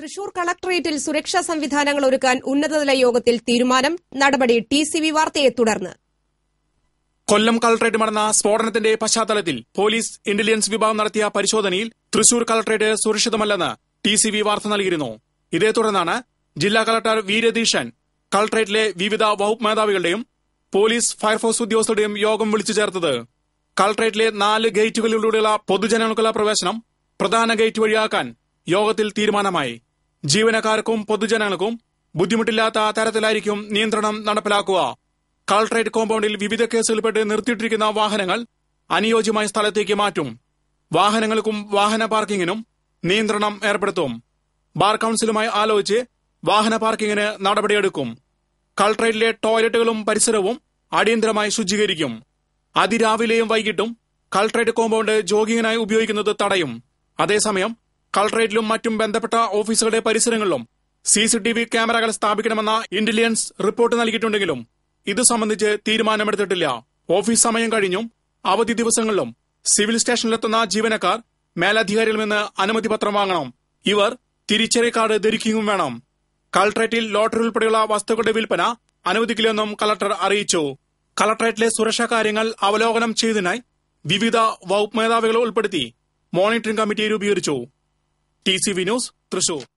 തൃശൂർ കളക്ടറേറ്റിൽ സുരക്ഷാ സംവിധാനങ്ങൾ ഒരുക്കാൻ ഉന്നതതല യോഗത്തിൽ തീരുമാനം നടപടി ടി സി വി വാർത്തയെ തുടർന്ന് കൊല്ലം കളക്ടറേറ്റ് നടന്ന സ്ഫോടനത്തിന്റെ പശ്ചാത്തലത്തിൽ പോലീസ് ഇന്റലിജൻസ് വിഭാഗം നടത്തിയ പരിശോധനയിൽ തൃശൂർ കളക്ടറേറ്റ് സുരക്ഷിതമല്ലെന്ന് ടി സി വി വാർത്ത നൽകിയിരുന്നു ഇതേ തുടർന്നാണ് ജില്ലാ കളക്ടർ വി രതീഷൻ കളക്ടറേറ്റിലെ വിവിധ വകുപ്പ് മേധാവികളുടെയും പോലീസ് ഫയർഫോഴ്സ് ഉദ്യോഗസ്ഥരുടെയും യോഗം വിളിച്ചു ചേർത്തത് കളക്ടറേറ്റിലെ നാല് ഗേറ്റുകളിലൂടെയുള്ള പൊതുജനങ്ങൾക്കുള്ള പ്രവേശനം പ്രധാന ഗേറ്റ് വഴിയാക്കാൻ യോഗത്തിൽ തീരുമാനമായി ജീവനക്കാർക്കും പൊതുജനങ്ങൾക്കും ബുദ്ധിമുട്ടില്ലാത്ത തരത്തിലായിരിക്കും നിയന്ത്രണം നടപ്പിലാക്കുക കളക്ട്രേറ്റ് കോമ്പൗണ്ടിൽ വിവിധ കേസുകളിൽപ്പെട്ട് നിർത്തിയിട്ടിരിക്കുന്ന വാഹനങ്ങൾ അനുയോജ്യമായ സ്ഥലത്തേക്ക് മാറ്റും വാഹനങ്ങൾക്കും വാഹന പാർക്കിങ്ങിനും നിയന്ത്രണം ഏർപ്പെടുത്തും ബാർ കൌൺസിലുമായി ആലോചിച്ച് വാഹന പാർക്കിങ്ങിന് നടപടിയെടുക്കും കൾട്രേറ്റിലെ ടോയ്ലറ്റുകളും പരിസരവും അടിയന്തരമായി ശുചീകരിക്കും അതിരാവിലെയും വൈകിട്ടും കൾട്രേറ്റ് കോമ്പൌണ്ട് ജോഗിങ്ങിനായി ഉപയോഗിക്കുന്നത് തടയും അതേസമയം കൾറേറ്റിലും മറ്റും ബന്ധപ്പെട്ട ഓഫീസുകളുടെ പരിസരങ്ങളിലും സി സി ടി വി ക്യാമറകൾ സ്ഥാപിക്കണമെന്ന ഇന്റലിജൻസ് റിപ്പോർട്ട് നൽകിയിട്ടുണ്ടെങ്കിലും ഇത് സംബന്ധിച്ച് തീരുമാനമെടുത്തിട്ടില്ല ഓഫീസ് സമയം കഴിഞ്ഞും അവധി ദിവസങ്ങളിലും സിവിൽ സ്റ്റേഷനിലെത്തുന്ന ജീവനക്കാർ മേലധികാരികളിൽ നിന്ന് അനുമതി പത്രം വാങ്ങണം ഇവർ തിരിച്ചറിയ കാർഡ് ധരിക്കുകയും വേണം കളക്ടറേറ്റിൽ ലോട്ടറി ഉൾപ്പെടെയുള്ള വസ്തുക്കളുടെ വിൽപ്പന അനുവദിക്കില്ലെന്നും കളക്ടർ അറിയിച്ചു കളക്ടറേറ്റിലെ സുരക്ഷാ കാര്യങ്ങൾ അവലോകനം ചെയ്തതിനായി വിവിധ വകുപ്പ് മേധാവികളെ ഉൾപ്പെടുത്തി മോണിറ്ററിംഗ് കമ്മിറ്റി രൂപീകരിച്ചു ടി സി വിനോസ് തൃശൂർ